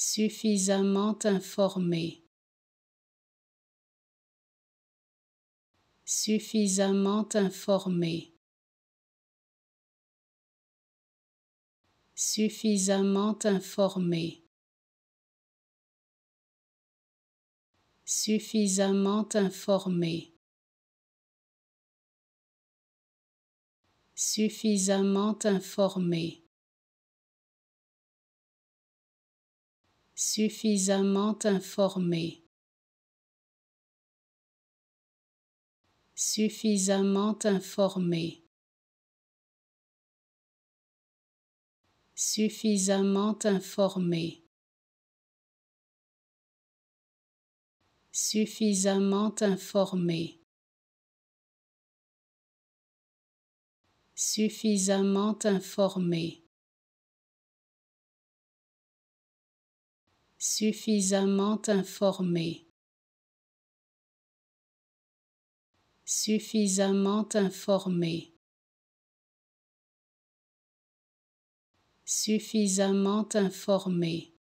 suffisamment informé suffisamment informé suffisamment informé suffisamment informé suffisamment informé suffisamment informé suffisamment informé suffisamment informé suffisamment informé suffisamment informé suffisamment informé suffisamment informé suffisamment informé